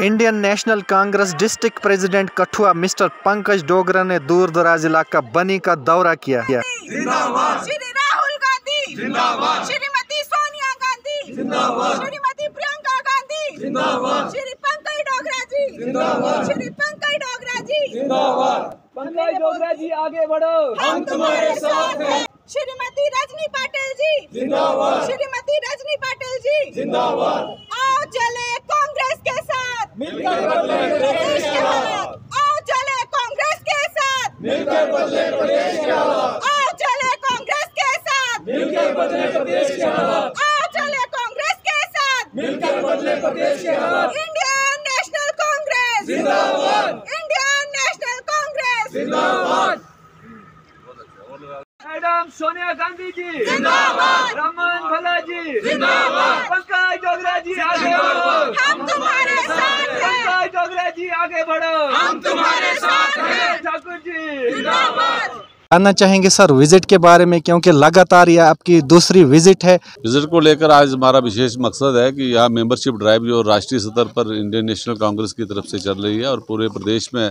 Indian National Congress district president Kathua mister Pankaj Dogra ने दूर दराज इलाका बनी का दौरा किया आगे बढ़ो हम तुम्हारे साथ हैं श्रीमती रजनी पाटिल जी श्रीमती रजनी पाटिल जी जिंदाबाद जिंदाबाद इंडियन नेशनल कांग्रेस जिंदाबाद मैडम सोनिया गांधी जी जिंदाबाद रमन भला जी जिंदाबाद पंकज डोगरा जी आगे बढ़ो हम तुम्हारे साथ हैं पंकज डोगरा जी आगे बढ़ो हम तुम्हारे साथ हैं ठाकुर जी जिंदाबाद जानना चाहेंगे सर विजिट के बारे में क्योंकि लगातार यह आपकी दूसरी विजिट है विजिट को लेकर आज हमारा विशेष मकसद है कि यहाँ मेंबरशिप ड्राइव जो राष्ट्रीय स्तर पर इंडियन नेशनल कांग्रेस की तरफ से चल रही है और पूरे प्रदेश में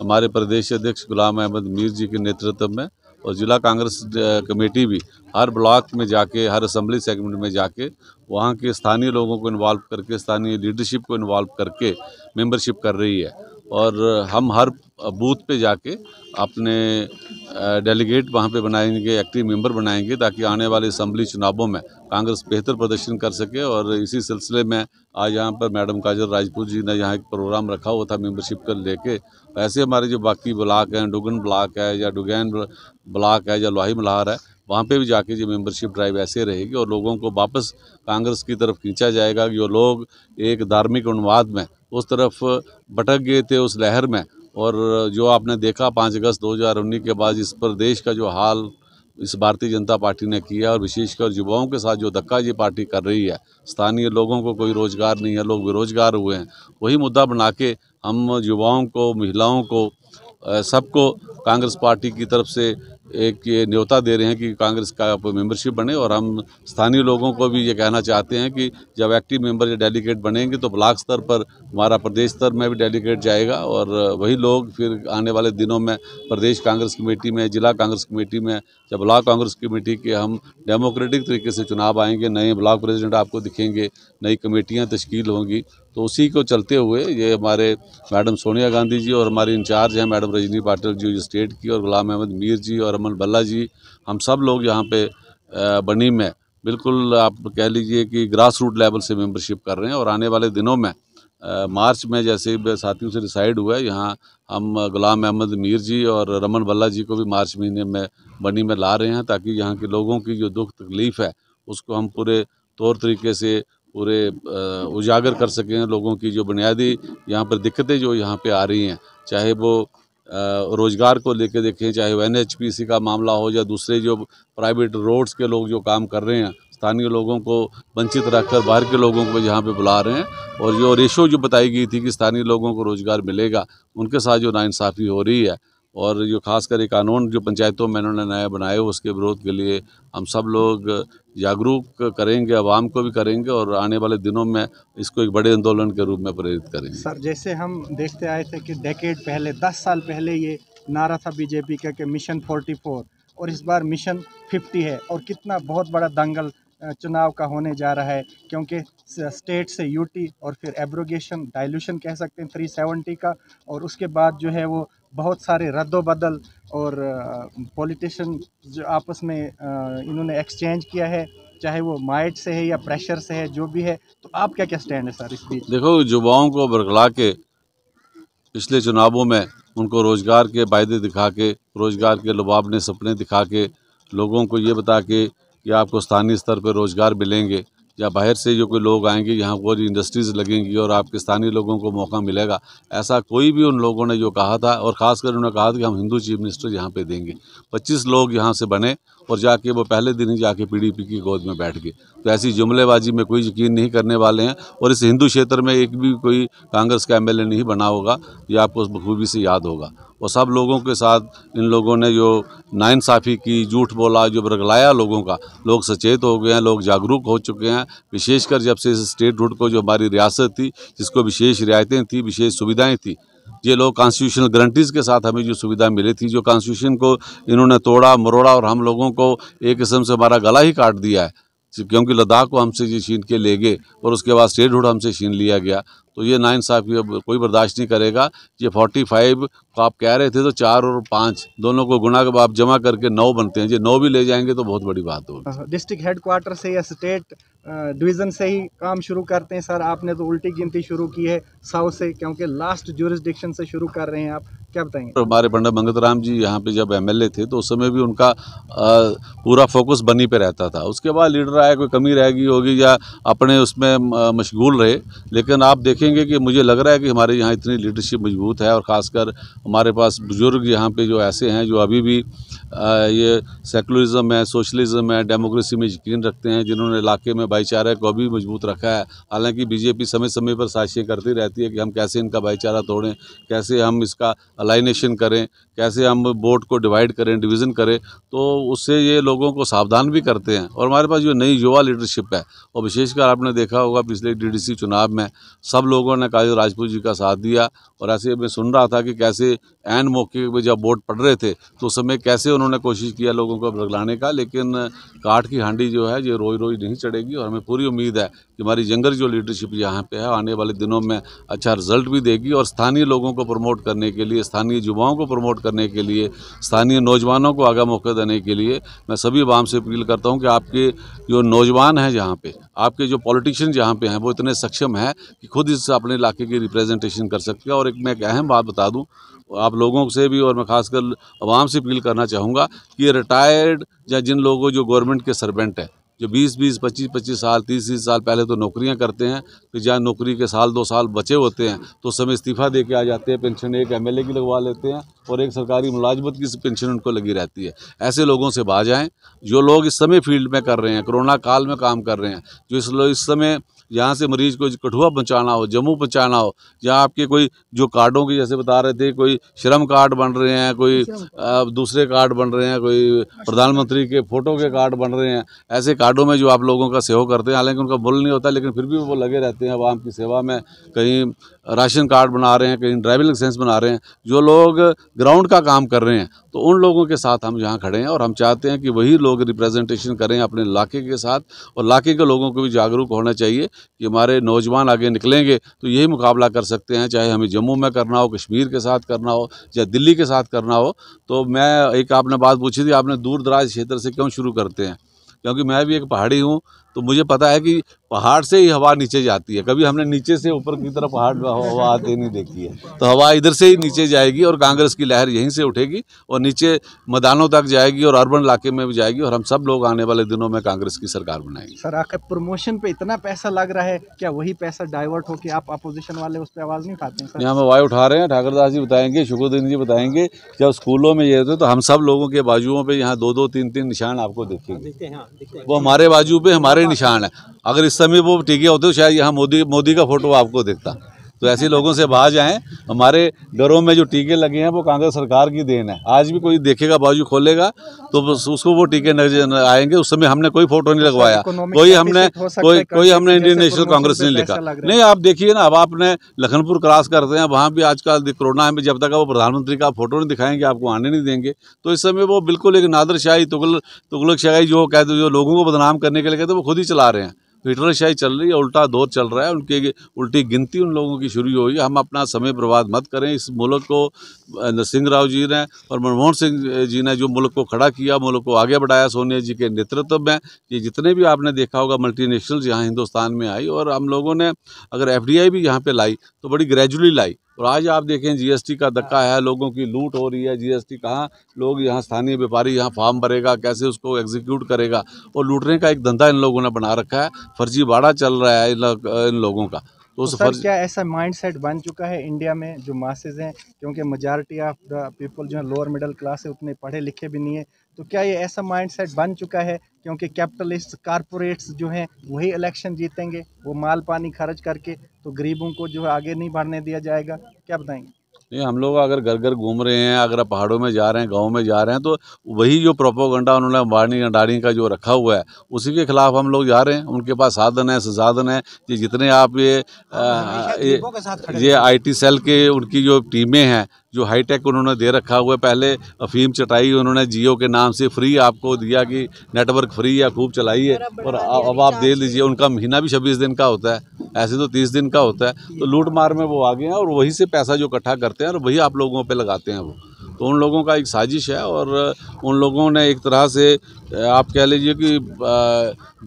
हमारे प्रदेश अध्यक्ष गुलाम अहमद मीर जी के नेतृत्व में और जिला कांग्रेस कमेटी भी हर ब्लॉक में जाके हर असम्बली सेगमेंट में जाके वहाँ के स्थानीय लोगों को इन्वॉल्व करके स्थानीय लीडरशिप को इन्वॉल्व करके मेंबरशिप कर रही है और हम हर बूथ पे जाके अपने डेलीगेट वहाँ पे बनाएंगे एक्टिव मेंबर बनाएंगे ताकि आने वाले असम्बली चुनावों में कांग्रेस बेहतर प्रदर्शन कर सके और इसी सिलसिले में आज यहाँ पर मैडम काजल राजपूत जी ने यहाँ एक प्रोग्राम रखा हुआ था मेंबरशिप का लेके ऐसे हमारे जो बाकी ब्लाक हैं डुगन ब्लाक है या डुगैन ब्लाक है या लोही मल्हार है वहाँ पे भी जाके ये मेंबरशिप ड्राइव ऐसे रहेगी और लोगों को वापस कांग्रेस की तरफ खींचा जाएगा कि वो लोग एक धार्मिक अनुवाद में उस तरफ भटक गए थे उस लहर में और जो आपने देखा पाँच अगस्त दो के बाद इस पर देश का जो हाल इस भारतीय जनता पार्टी ने किया और विशेषकर युवाओं के साथ जो धक्का ये पार्टी कर रही है स्थानीय लोगों को कोई रोज़गार नहीं है लोग बेरोज़गार हुए हैं वही मुद्दा बना के हम युवाओं को महिलाओं को सबको कांग्रेस पार्टी की तरफ से एक ये न्योता दे रहे हैं कि कांग्रेस का मेंबरशिप बने और हम स्थानीय लोगों को भी ये कहना चाहते हैं कि जब एक्टिव मेंबर या डेलीगेट बनेंगे तो ब्लॉक स्तर पर हमारा प्रदेश स्तर में भी डेलीगेट जाएगा और वही लोग फिर आने वाले दिनों में प्रदेश कांग्रेस कमेटी में जिला कांग्रेस कमेटी में या ब्लॉक कांग्रेस कमेटी के हम डेमोक्रेटिक तरीके से चुनाव आएंगे नए ब्लॉक प्रेजिडेंट आपको दिखेंगे नई कमेटियाँ तश्कील होंगी तो उसी को चलते हुए ये हमारे मैडम सोनिया गांधी जी और हमारे इंचार्ज हैं मैडम रजनी पाटिल जी स्टेट की और गुलाम अहमद मीर जी और अमन भल्ला जी हम सब लोग यहाँ पे बनी में बिल्कुल आप कह लीजिए कि ग्रास रूट लेवल से मेंबरशिप कर रहे हैं और आने वाले दिनों में आ, मार्च में जैसे साथियों से डिसाइड हुआ है यहाँ हम गुलाम अहमद मीर जी और रमन भल्ला जी को भी मार्च महीने में बनी में ला रहे हैं ताकि यहाँ के लोगों की जो दुख तकलीफ़ है उसको हम पूरे तौर तरीके से पूरे उजागर कर सकें लोगों की जो बुनियादी यहाँ पर दिक्कतें जो यहाँ पे आ रही हैं चाहे वो रोज़गार को लेकर देखें चाहे वो एन का मामला हो या दूसरे जो प्राइवेट रोड्स के लोग जो काम कर रहे हैं स्थानीय लोगों को वंचित रखकर बाहर के लोगों को यहाँ पे बुला रहे हैं और जो रेशो जो बताई गई थी कि स्थानीय लोगों को रोज़गार मिलेगा उनके साथ जो नाइंसाफ़ी हो रही है और जो खासकर ये कानून जो पंचायतों में इन्होंने नया बनाए उसके विरोध के लिए हम सब लोग जागरूक करेंगे आवाम को भी करेंगे और आने वाले दिनों में इसको एक बड़े आंदोलन के रूप में प्रेरित करेंगे सर जैसे हम देखते आए थे कि डेकेड पहले दस साल पहले ये नारा था बीजेपी का कि मिशन फोर्टी फोर और इस बार मिशन फिफ्टी है और कितना बहुत बड़ा दंगल चुनाव का होने जा रहा है क्योंकि स्टेट से यूटी और फिर एब्रोगेशन डाइल्यूशन कह सकते हैं 370 का और उसके बाद जो है वो बहुत सारे रद्दोबदल और पॉलिटिशन जो आपस में इन्होंने एक्सचेंज किया है चाहे वो माइट से है या प्रेशर से है जो भी है तो आप क्या क्या स्टैंड है सर इसकी देखो युवाओं को बरगला के पिछले चुनावों में उनको रोज़गार के वायदे दिखा के रोज़गार के लुबाब ने सपने दिखा के लोगों को ये बता के कि आपको स्थानीय स्तर पर रोज़गार मिलेंगे या बाहर से जो कोई लोग आएंगे यहाँ पर इंडस्ट्रीज़ लगेंगी और आपके स्थानीय लोगों को मौका मिलेगा ऐसा कोई भी उन लोगों ने जो कहा था और ख़ासकर उन्होंने कहा था कि हम हिंदू चीफ मिनिस्टर यहाँ पे देंगे 25 लोग यहाँ से बने और जाके वो पहले दिन ही जाके पीडीपी की गोद में बैठ गए तो ऐसी जुमलेबाजी में कोई यकीन नहीं करने वाले हैं और इस हिंदू क्षेत्र में एक भी कोई कांग्रेस का एम नहीं बना होगा ये आपको उस बखूबी से याद होगा वो सब लोगों के साथ इन लोगों ने जो नाइंसाफ़ी की झूठ बोला जो बरगलाया लोगों का लोग सचेत हो गए हैं लोग जागरूक हो चुके हैं विशेषकर जब से स्टेट रूट को जो हमारी रियासत थी जिसको विशेष रियायतें थी विशेष सुविधाएँ थी ये लोग कॉन्स्टिट्यूशनल गारंटीज़ के साथ हमें जो सुविधा मिली थी जो कॉन्स्टिट्यूशन को इन्होंने तोड़ा मरोड़ा और हम लोगों को एक किस्म से हमारा गला ही काट दिया है क्योंकि लद्दाख को हमसे ये छीन के ले गए और उसके बाद स्टेट हुड हमसे छीन लिया गया तो ये नाइंसाफ़ी अब कोई बर्दाश्त नहीं करेगा ये 45 तो आप कह रहे थे तो चार और पाँच दोनों को गुना आप जमा करके नौ बनते हैं जी नौ भी ले जाएंगे तो बहुत बड़ी बात होगी डिस्ट्रिक्ट हाँ, हेडक्वार्टर से या स्टेट डिवीज़न से ही काम शुरू करते हैं सर आपने तो उल्टी गिनती शुरू की है साउथ से क्योंकि लास्ट जोरिस्डिक्शन से शुरू कर रहे हैं आप क्या बताएंगे हमारे पंडित मंगत राम जी यहाँ पे जब एमएलए थे तो उस समय भी उनका पूरा फोकस बनी पे रहता था उसके बाद लीडर आया कोई कमी रह गई होगी या अपने उसमें मशगूल रहे लेकिन आप देखेंगे कि मुझे लग रहा है कि हमारे यहाँ इतनी लीडरशिप मजबूत है और ख़ासकर हमारे पास बुज़ुर्ग यहाँ पे जो ऐसे हैं जो अभी भी ये सेकुलरिज्म है सोशलिज़म है डेमोक्रेसी में यकीन रखते हैं जिन्होंने इलाके में भाईचारे को भी मजबूत रखा है हालांकि बीजेपी समय समय पर साजिशें करती रहती है कि हम कैसे इनका भाईचारा तोड़ें कैसे हम इसका अलाइनेशन करें कैसे हम वोट को डिवाइड करें डिवीज़न करें तो उससे ये लोगों को सावधान भी करते हैं और हमारे पास जो नई युवा लीडरशिप है और विशेषकर आपने देखा होगा पिछले डी चुनाव में सब लोगों ने काजल राजपूत जी का साथ दिया और ऐसे मैं सुन रहा था कि कैसे एन मौके पर जब वोट पड़ रहे थे तो उस समय कैसे उन्होंने कोशिश किया लोगों को बरगलाने का लेकिन काठ की हांडी जो है ये रोज रोज नहीं चढ़ेगी और हमें पूरी उम्मीद है कि हमारी यंगर जो लीडरशिप यहाँ पे है आने वाले दिनों में अच्छा रिजल्ट भी देगी और स्थानीय लोगों को प्रमोट करने के लिए स्थानीय युवाओं को प्रमोट करने के लिए स्थानीय नौजवानों को आगा मौके देने के लिए मैं सभी आवाम से अपील करता हूँ कि आपके जो नौजवान हैं यहाँ पे आपके जो पॉलिटिशियन जहाँ पे हैं वो इतने सक्षम हैं कि खुद इस अपने इलाके की रिप्रेजेंटेशन कर सकते हैं और एक मैं एक अहम बात बता दूँ आप लोगों से भी और मैं खासकर आवाम से अपील करना चाहूँगा कि रिटायर्ड या जिन लोगों जो गवर्नमेंट के सर्वेंट हैं जो 20 20 25 25 साल 30 30 साल पहले तो नौकरियां करते हैं फिर जहाँ नौकरी के साल दो साल बचे होते हैं तो उस समय इस्तीफ़ा दे के आ जाते हैं पेंशन एक एमएलए की लगवा लेते हैं और एक सरकारी मुलाजमत की पेंशन उनको लगी रहती है ऐसे लोगों से बाज आएँ जो लोग इस समय फील्ड में कर रहे हैं कोरोना काल में काम कर रहे हैं जो इस इस समय यहाँ से मरीज को कठुआ पहुँचाना हो जम्मू पहुँचाना हो या आपके कोई जो कार्डों के जैसे बता रहे थे कोई श्रम कार्ड बन रहे हैं कोई दूसरे कार्ड बन रहे हैं कोई अच्छा। प्रधानमंत्री के फ़ोटो के कार्ड बन रहे हैं ऐसे कार्डों में जो आप लोगों का सेवा करते हैं हालांकि उनका मूल नहीं होता लेकिन फिर भी वो लगे रहते हैं आवाम की सेवा में कहीं राशन कार्ड बना रहे हैं कहीं ड्राइविंग लाइसेंस बना रहे हैं जो लोग ग्राउंड का काम कर रहे हैं तो उन लोगों के साथ हम यहाँ खड़े हैं और हम चाहते हैं कि वही लोग रिप्रेजेंटेशन करें अपने इलाके के साथ और इलाके के लोगों को भी जागरूक होना चाहिए कि हमारे नौजवान आगे निकलेंगे तो यही मुकाबला कर सकते हैं चाहे हमें जम्मू में करना हो कश्मीर के साथ करना हो या दिल्ली के साथ करना हो तो मैं एक आपने बात पूछी थी आपने दूर दराज क्षेत्र से क्यों शुरू करते हैं क्योंकि मैं भी एक पहाड़ी हूँ तो मुझे पता है कि पहाड़ से ही हवा नीचे जाती है कभी हमने नीचे से ऊपर की तरफ पहाड़ हवा आते नहीं देखी है तो हवा इधर से ही नीचे जाएगी और कांग्रेस की लहर यहीं से उठेगी और नीचे मैदानों तक जाएगी और अर्बन इलाके में भी जाएगी और हम सब लोग आने वाले दिनों में कांग्रेस की सरकार बनाएंगे सर आपके प्रमोशन पे इतना पैसा लग रहा है क्या वही पैसा डाइवर्ट हो कि आप अपोजिशन वाले उस पर आवाज़ नहीं उठाते हैं हम आवाज़ उठा रहे हैं ठाकर दास जी बताएंगे शुक्रदीन जी बताएंगे जब स्कूलों में ये होते तो हम सब लोगों के बाजुओं पर यहाँ दो दो तीन तीन निशान आपको देखेंगे हाँ, हाँ, वो हमारे बाजू पे हमारे बड़े निशान हैं अगर इस समय वो टिके होते तो शायद यहाँ मोदी मोदी का फोटो आपको दिखता तो ऐसे लोगों से बाहर जाएं हमारे घरों में जो टीके लगे हैं वो कांग्रेस सरकार की देन है आज भी कोई देखेगा बाजू खोलेगा तो उसको वो टीके नजर आएंगे उस समय हमने कोई फोटो नहीं लगवाया कोई हमने कोई कोई हमने इंडियन नेशनल कांग्रेस नहीं लिखा नहीं आप देखिए ना अब आपने लखनपुर क्रॉस करते हैं वहाँ भी आजकल कोरोना में जब तक वो प्रधानमंत्री का फोटो नहीं दिखाएंगे आपको आने नहीं देंगे तो इस समय वो बिल्कुल एक नादरशाही तुगल तुगलक शाही जो कहते जो लोगों को बदनाम करने के लिए कहते वो खुद ही चला रहे हैं हिटलरशाही तो चल रही है उल्टा दौर चल रहा है उनके उल्टी गिनती उन लोगों की शुरू हुई हम अपना समय बर्बाद मत करें इस मुल्क को सिंह राव जी ने और मनमोहन सिंह जी ने जो मुल्क को खड़ा किया मुल्क को आगे बढ़ाया सोनिया जी के नेतृत्व में ये जितने भी आपने देखा होगा मल्टी यहाँ हिंदुस्तान में आई और हम लोगों ने अगर एफ भी यहाँ पर लाई तो बड़ी ग्रेजुअली लाई और आज आप देखें जीएसटी का धक्का है लोगों की लूट हो रही है जीएसटी कहाँ लोग यहाँ स्थानीय व्यापारी यहाँ फार्म भरेगा कैसे उसको एग्जीक्यूट करेगा और लूटने का एक धंधा इन लोगों ने बना रखा है फर्जी बाड़ा चल रहा है इन लोगों का तो, तो सर क्या ऐसा माइंडसेट बन चुका है इंडिया में जो मासेज हैं क्योंकि मेजारिटी ऑफ द पीपल जो है लोअर मिडिल क्लास है उतने पढ़े लिखे भी नहीं है तो क्या ये ऐसा माइंडसेट बन चुका है क्योंकि कैपिटलिस्ट कारपोरेट्स जो हैं वही इलेक्शन जीतेंगे वो माल पानी खर्च करके तो गरीबों को जो है आगे नहीं बढ़ने दिया जाएगा क्या बताएंगे नहीं हम लोग अगर घर घर घूम रहे हैं अगर पहाड़ों में जा रहे हैं गाँव में जा रहे हैं तो वही जो प्रोपोगंडा उन्होंने अंबानी अंडानी का जो रखा हुआ है उसी के खिलाफ हम लोग जा रहे हैं उनके पास साधन है संसाधन है ये जितने आप ये हाँ, आ, ये, ये आईटी सेल के उनकी जो टीमें हैं जो हाईटेक उन्होंने दे रखा हुआ है पहले अफीम चटाई उन्होंने जियो के नाम से फ्री आपको दिया कि नेटवर्क फ्री है खूब चलाई है और अब आप दे लीजिए उनका महीना भी छब्बीस दिन का होता है ऐसे तो तीस दिन का होता है तो लूट मार में वो आ गए हैं और वहीं से पैसा जो इकट्ठा करते हैं और वही आप लोगों पर लगाते हैं वो तो उन लोगों का एक साजिश है और उन लोगों ने एक तरह से आप कह लीजिए कि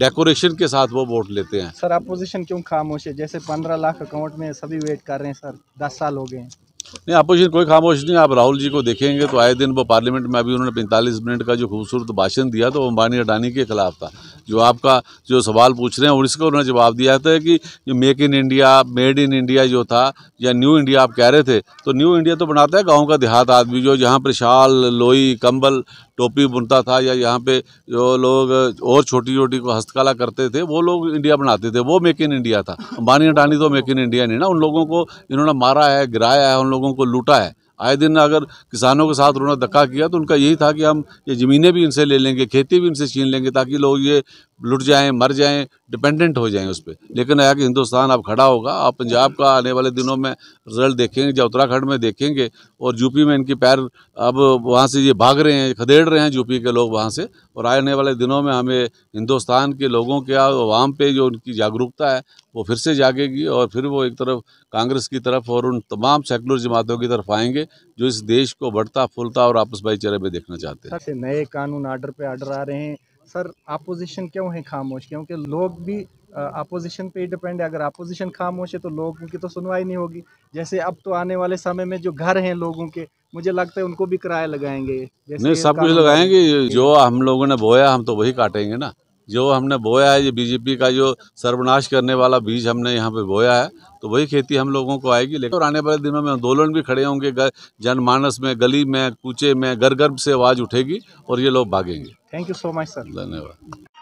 डेकोरेशन के साथ वो वोट लेते हैं सर अपोजिशन क्यों खामोश है जैसे पंद्रह लाख अकाउंट में सभी वेट कर रहे हैं सर दस साल हो गए हैं नहीं अपोजिशन कोई खामोश नहीं आप राहुल जी को देखेंगे तो आए दिन वो पार्लियामेंट में अभी उन्होंने पैंतालीस मिनट का जो खूबसूरत भाषण दिया तो वो अंबानी अडानी के खिलाफ था जो आपका जो सवाल पूछ रहे हैं और इसका उन्होंने जवाब दिया था कि जो make in India made in India जो था या न्यू इंडिया आप कह रहे थे तो न्यू इंडिया तो बनाता है गाँव का देहात आदमी जो जहाँ पर शाल लोई कम्बल टोपी बुनता था या यहाँ पे जो लोग और छोटी छोटी को हस्तकला करते थे वो लोग इंडिया बनाते थे वो मेक इन इंडिया था अंबानी अडानी तो मेक इन इंडिया नहीं ना उन लोगों को इन्होंने मारा है गिराया है उन लोगों को लूटा है आए दिन अगर किसानों के साथ उन्होंने धक्का किया तो उनका यही था कि हम ये ज़मीनें भी इनसे ले लेंगे खेती भी इनसे छीन लेंगे ताकि लोग ये लुट जाएं मर जाएं डिपेंडेंट हो जाएं उस पर लेकिन आया कि हिंदुस्तान अब खड़ा होगा आप पंजाब का आने वाले दिनों में रिजल्ट देखेंगे या उत्तराखंड में देखेंगे और यूपी में इनकी पैर अब वहाँ से ये भाग रहे हैं खदेड़ रहे हैं यूपी के लोग वहाँ से और आने वाले दिनों में हमें हिंदुस्तान के लोगों के आवाम पर जो उनकी जागरूकता है वो फिर से जागेगी और फिर वो एक तरफ कांग्रेस की तरफ और उन तमाम सेकुलर जमातों की तरफ आएंगे जो इस देश को बढ़ता फूलता और आपस भाईचारे में देखना चाहते हैं नए कानून आर्डर पे आर्डर आ रहे हैं सर अपोजिशन क्यों है खामोश क्योंकि लोग भी अपोजिशन पे डिपेंड है अगर अपोजिशन खामोश है तो लोगों की तो सुनवाई नहीं होगी जैसे अब तो आने वाले समय में जो घर हैं लोगों के मुझे लगता है उनको भी किराया लगाएंगे जैसे नहीं सब कुछ लगाएंगे जो हम लोगों ने बोया हम तो वही काटेंगे ना जो हमने बोया है ये बीजेपी का जो सर्वनाश करने वाला बीज हमने यहाँ पे बोया है तो वही खेती हम लोगों को आएगी लेकिन और आने वाले दिनों में आंदोलन भी खड़े होंगे जनमानस में गली में कूचे में गर से आवाज़ उठेगी और ये लोग भागेंगे thank you so much sir धन्यवाद